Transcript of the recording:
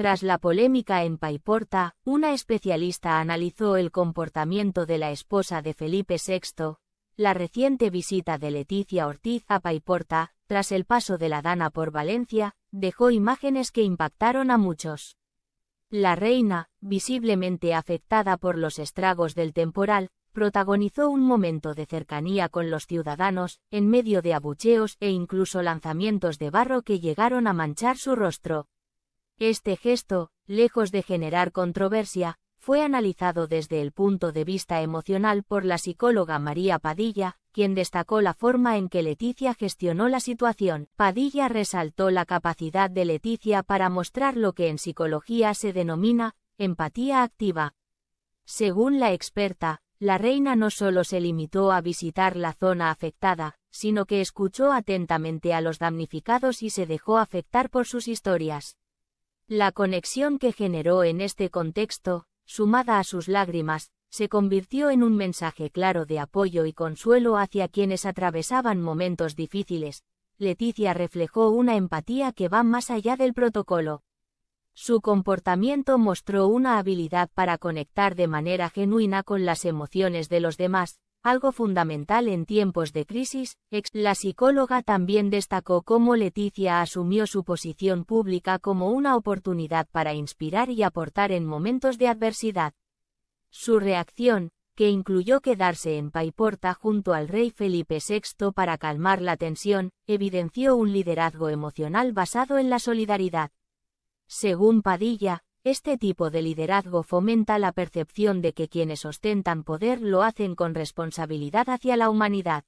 Tras la polémica en Paiporta, una especialista analizó el comportamiento de la esposa de Felipe VI, la reciente visita de Leticia Ortiz a Paiporta, tras el paso de la Dana por Valencia, dejó imágenes que impactaron a muchos. La reina, visiblemente afectada por los estragos del temporal, protagonizó un momento de cercanía con los ciudadanos, en medio de abucheos e incluso lanzamientos de barro que llegaron a manchar su rostro. Este gesto, lejos de generar controversia, fue analizado desde el punto de vista emocional por la psicóloga María Padilla, quien destacó la forma en que Leticia gestionó la situación. Padilla resaltó la capacidad de Leticia para mostrar lo que en psicología se denomina empatía activa. Según la experta, la reina no solo se limitó a visitar la zona afectada, sino que escuchó atentamente a los damnificados y se dejó afectar por sus historias. La conexión que generó en este contexto, sumada a sus lágrimas, se convirtió en un mensaje claro de apoyo y consuelo hacia quienes atravesaban momentos difíciles. Leticia reflejó una empatía que va más allá del protocolo. Su comportamiento mostró una habilidad para conectar de manera genuina con las emociones de los demás, algo fundamental en tiempos de crisis, la psicóloga también destacó cómo Leticia asumió su posición pública como una oportunidad para inspirar y aportar en momentos de adversidad. Su reacción, que incluyó quedarse en Paiporta junto al rey Felipe VI para calmar la tensión, evidenció un liderazgo emocional basado en la solidaridad. Según Padilla, este tipo de liderazgo fomenta la percepción de que quienes ostentan poder lo hacen con responsabilidad hacia la humanidad,